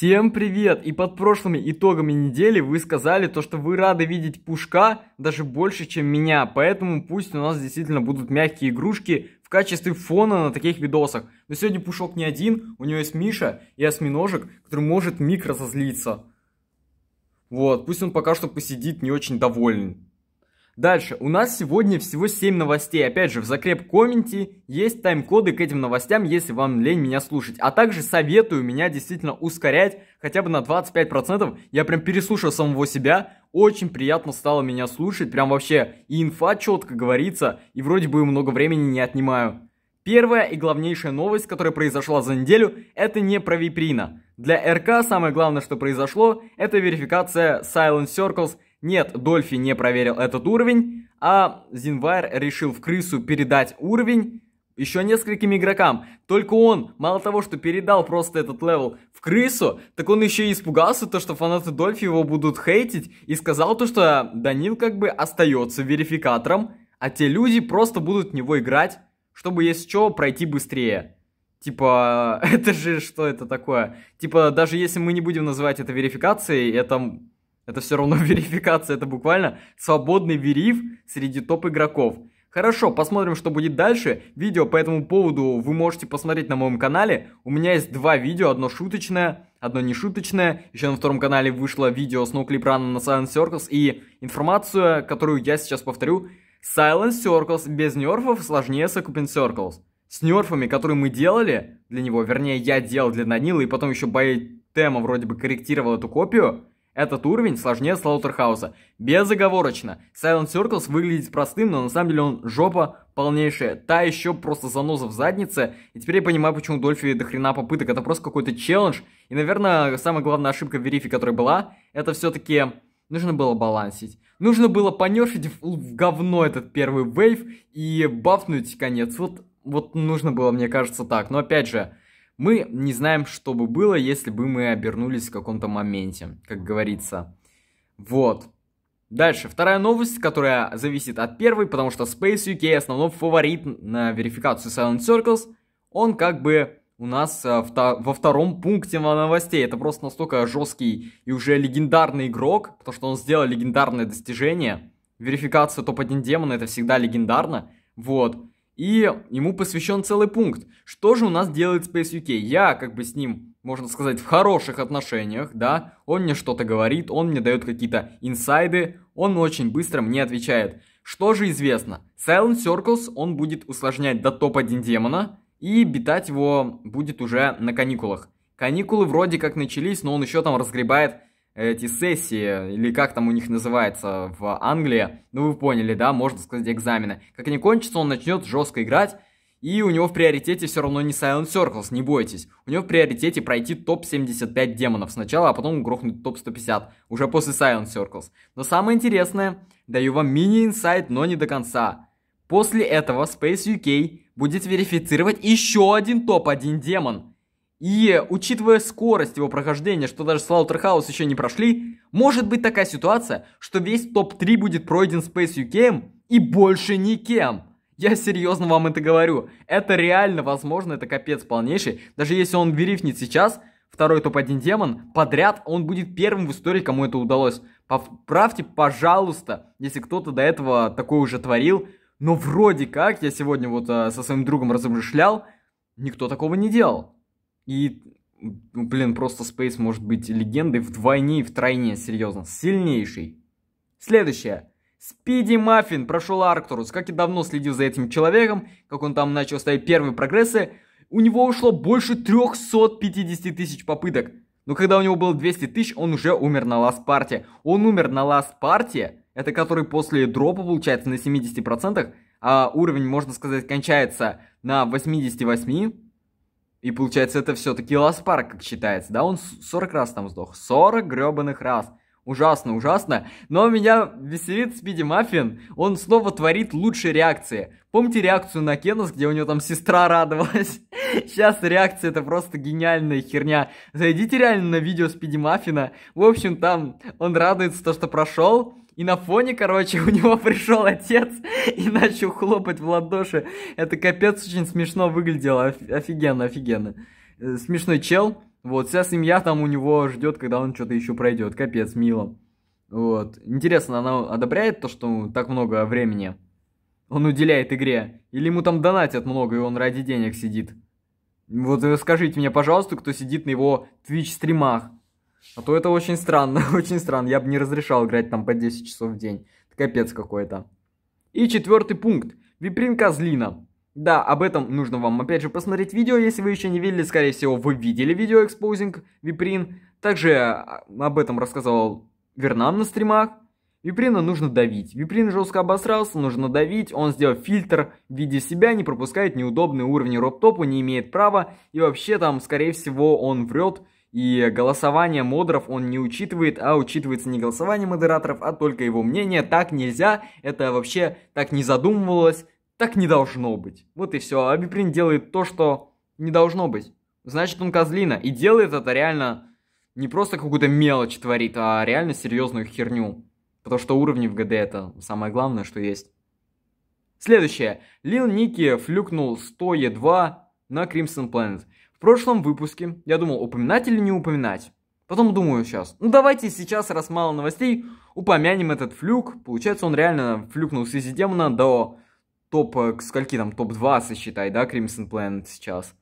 Всем привет! И под прошлыми итогами недели вы сказали то, что вы рады видеть Пушка даже больше, чем меня, поэтому пусть у нас действительно будут мягкие игрушки в качестве фона на таких видосах. Но сегодня Пушок не один, у него есть Миша и осьминожек, который может микро зазлиться. Вот, пусть он пока что посидит не очень доволен. Дальше, у нас сегодня всего 7 новостей. Опять же, в закреп комменте есть тайм-коды к этим новостям, если вам лень меня слушать. А также советую меня действительно ускорять хотя бы на 25%. Я прям переслушал самого себя. Очень приятно стало меня слушать. Прям вообще и инфа четко говорится, и вроде бы много времени не отнимаю. Первая и главнейшая новость, которая произошла за неделю, это не про Виприна. Для РК самое главное, что произошло, это верификация Silent Circles – нет, Дольфи не проверил этот уровень, а Зинвайр решил в крысу передать уровень еще нескольким игрокам. Только он, мало того, что передал просто этот левел в крысу, так он еще и испугался, то, что фанаты Дольфи его будут хейтить, и сказал то, что Данил как бы остается верификатором, а те люди просто будут в него играть, чтобы, если что, пройти быстрее. Типа, это же что это такое? Типа, даже если мы не будем называть это верификацией, это это все равно верификация, это буквально свободный вериф среди топ-игроков. Хорошо, посмотрим, что будет дальше. Видео по этому поводу вы можете посмотреть на моем канале. У меня есть два видео, одно шуточное, одно не шуточное. Еще на втором канале вышло видео с Нуклипраном на Silent Circles. И информацию, которую я сейчас повторю, Silent Circles без нерфов сложнее с Occupant Circles. С нерфами, которые мы делали для него, вернее я делал для Данила, и потом еще бои тема вроде бы корректировал эту копию, этот уровень сложнее Слаутерхауса. Безоговорочно. Silent Circles выглядит простым, но на самом деле он жопа полнейшая. Та еще просто заноза в заднице. И теперь я понимаю, почему Дольфи до хрена попыток. Это просто какой-то челлендж. И, наверное, самая главная ошибка в Верифе, которая была, это все-таки нужно было балансить. Нужно было понершить в, в говно этот первый вейв и бафнуть конец. Вот, вот нужно было, мне кажется, так. Но опять же, мы не знаем, что бы было, если бы мы обернулись в каком-то моменте, как говорится. Вот. Дальше, вторая новость, которая зависит от первой, потому что Space UK основной фаворит на верификацию Silent Circles, он как бы у нас э, во втором пункте новостей. Это просто настолько жесткий и уже легендарный игрок, потому что он сделал легендарное достижение. Верификация топ-1 демона это всегда легендарно. Вот и ему посвящен целый пункт. Что же у нас делает Space UK? Я как бы с ним, можно сказать, в хороших отношениях, да, он мне что-то говорит, он мне дает какие-то инсайды, он очень быстро мне отвечает. Что же известно? Silent Circles он будет усложнять до топ-1 демона, и битать его будет уже на каникулах. Каникулы вроде как начались, но он еще там разгребает эти сессии, или как там у них называется в Англии, ну вы поняли, да, можно сказать, экзамены. Как они кончатся, он начнет жестко играть, и у него в приоритете все равно не Silent Circles, не бойтесь. У него в приоритете пройти топ-75 демонов сначала, а потом грохнуть топ-150, уже после Silent Circles. Но самое интересное, даю вам мини-инсайт, но не до конца. После этого Space UK будет верифицировать еще один топ-1 демон – и учитывая скорость его прохождения, что даже Slaughterhouse еще не прошли, может быть такая ситуация, что весь топ-3 будет пройден Space UK и больше никем. Я серьезно вам это говорю. Это реально возможно, это капец полнейший. Даже если он верифнет сейчас, второй топ-1 демон, подряд он будет первым в истории, кому это удалось. Поправьте, пожалуйста, если кто-то до этого такое уже творил. Но вроде как, я сегодня вот э, со своим другом размышлял, никто такого не делал. И, блин, просто Space может быть легендой вдвойне и втройне, серьезно, сильнейший. Следующее. Спиди Маффин прошел Арктурус. Как я давно следил за этим человеком, как он там начал ставить первые прогрессы, у него ушло больше 350 тысяч попыток. Но когда у него было 200 тысяч, он уже умер на ласт-парте. Он умер на ласт-парте, это который после дропа получается на 70%, а уровень, можно сказать, кончается на 88%. И получается, это все-таки Ласпар, как считается, да? Он 40 раз там сдох. 40 гребаных раз. Ужасно, ужасно. Но меня веселит Спиди Маффин. Он снова творит лучшие реакции. Помните реакцию на Кенос, где у него там сестра радовалась? Сейчас реакция это просто гениальная херня. Зайдите реально на видео Спиди Маффина. В общем, там он радуется то, что прошел. И на фоне, короче, у него пришел отец и начал хлопать в ладоши. Это капец очень смешно выглядело. Офигенно, офигенно. Э, смешной чел. Вот, вся семья там у него ждет, когда он что-то еще пройдет. Капец, мило. Вот. Интересно, она одобряет то, что так много времени он уделяет игре? Или ему там донатят много, и он ради денег сидит? Вот э, скажите мне, пожалуйста, кто сидит на его Twitch-стримах. А то это очень странно, очень странно. Я бы не разрешал играть там по 10 часов в день. Это капец какой-то. И четвертый пункт. Виприн Козлина. Да, об этом нужно вам опять же посмотреть видео, если вы еще не видели, скорее всего, вы видели видео экспозинг Виприн. Также э, об этом рассказывал Вернам на стримах. Виприна нужно давить. Виприн жестко обосрался, нужно давить. Он сделал фильтр в виде себя, не пропускает неудобные уровни роптопу, не имеет права. И вообще там, скорее всего, он врет и голосование модеров он не учитывает, а учитывается не голосование модераторов, а только его мнение. Так нельзя, это вообще так не задумывалось, так не должно быть. Вот и все. Абиприн делает то, что не должно быть. Значит, он козлина. И делает это реально не просто какую-то мелочь творит, а реально серьезную херню. Потому что уровни в ГД это самое главное, что есть. Следующее. Лил Ники флюкнул 100 Е2 на Crimson Planet. В прошлом выпуске я думал, упоминать или не упоминать. Потом думаю сейчас, ну давайте сейчас, раз мало новостей, упомянем этот флюк. Получается, он реально флюкнул с связи демона до топ, э, скольки там, топ-2 сосчитай, да, Crimson Planet сейчас.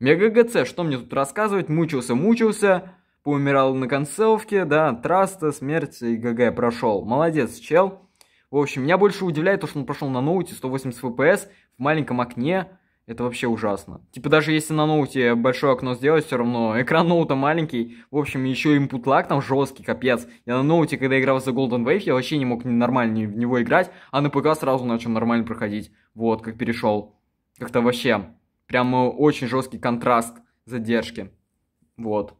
Мега ГЦ, что мне тут рассказывать, мучился-мучился, поумирал на концовке, да, Траста, смерть и ГГ прошел. Молодец, чел. В общем, меня больше удивляет то, что он прошел на ноуте 180 FPS в маленьком окне, это вообще ужасно. Типа даже если на ноуте большое окно сделать, все равно экран ноута маленький. В общем, еще input lag там жесткий, капец. Я на ноуте, когда играл за Golden Wave, я вообще не мог нормально в него играть, а на ПК сразу начал нормально проходить. Вот, как перешел. Как-то вообще. Прям э, очень жесткий контраст задержки. Вот.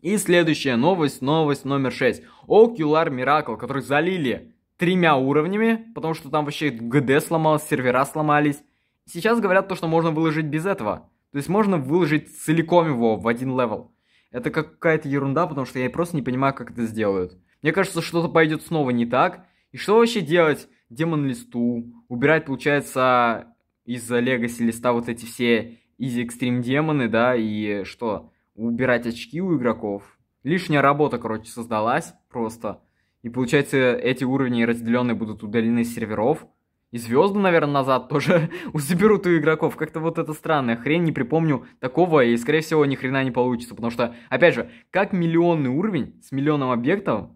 И следующая новость, новость номер 6. Ocular Miracle, который залили тремя уровнями, потому что там вообще ГД сломалось, сервера сломались Сейчас говорят то, что можно выложить без этого. То есть можно выложить целиком его в один левел. Это какая-то ерунда, потому что я просто не понимаю, как это сделают. Мне кажется, что-то пойдет снова не так. И что вообще делать? Демон листу, убирать, получается, из легаси листа вот эти все изи экстрим демоны, да, и что? Убирать очки у игроков. Лишняя работа, короче, создалась просто. И получается, эти уровни разделенные будут удалены с серверов. И звезды, наверное, назад тоже заберут у игроков. Как-то вот это странная хрень, не припомню такого, и, скорее всего, ни хрена не получится. Потому что, опять же, как миллионный уровень с миллионом объектов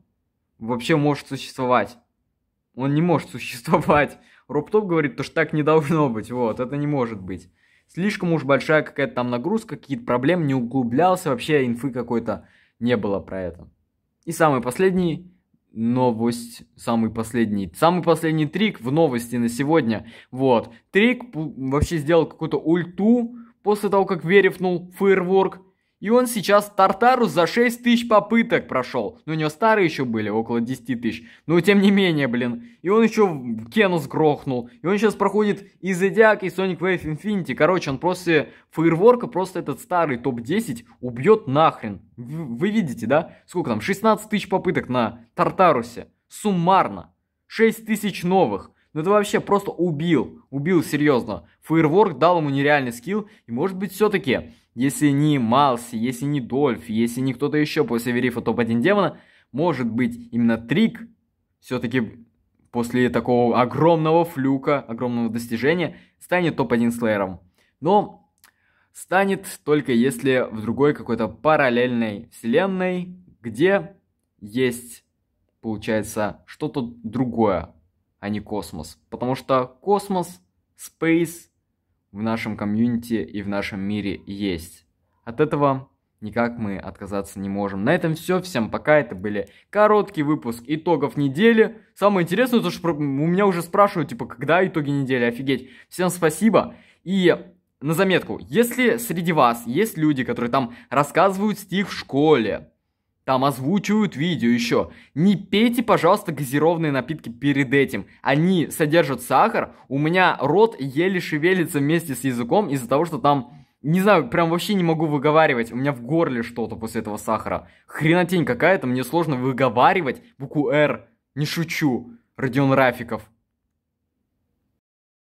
вообще может существовать? Он не может существовать. Роптоп говорит, то, что так не должно быть. Вот, это не может быть. Слишком уж большая какая-то там нагрузка, какие-то проблемы, не углублялся, вообще инфы какой-то не было про это. И самый последний новость, самый последний, самый последний трик в новости на сегодня. Вот, трик вообще сделал какую-то ульту после того, как верифнул фейерворк, и он сейчас Тартару за 6 тысяч попыток прошел. Ну, у него старые еще были, около 10 тысяч. Но тем не менее, блин. И он еще Кенус грохнул. И он сейчас проходит и Зодиак, и Sonic Wave Infinity. Короче, он просто фейерворка, просто этот старый топ-10 убьет нахрен. Вы видите, да? Сколько там? 16 тысяч попыток на Тартарусе. Суммарно. 6 тысяч новых. Ну это вообще просто убил, убил серьезно. Фейерворк дал ему нереальный скилл, и может быть все-таки если не Малси, если не Дольф, если не кто-то еще после верифа топ-1 демона, может быть, именно Трик все-таки после такого огромного флюка, огромного достижения, станет топ-1 слэром, Но станет только если в другой какой-то параллельной вселенной, где есть, получается, что-то другое, а не космос. Потому что космос, Space в нашем комьюнити и в нашем мире есть. От этого никак мы отказаться не можем. На этом все. Всем пока. Это были короткий выпуск итогов недели. Самое интересное, то, что у меня уже спрашивают, типа, когда итоги недели? Офигеть. Всем спасибо. И на заметку, если среди вас есть люди, которые там рассказывают стих в школе, там озвучивают видео еще. Не пейте, пожалуйста, газированные напитки перед этим. Они содержат сахар. У меня рот еле шевелится вместе с языком из-за того, что там... Не знаю, прям вообще не могу выговаривать. У меня в горле что-то после этого сахара. Хренотень какая-то, мне сложно выговаривать букву «Р». Не шучу. Родион Рафиков.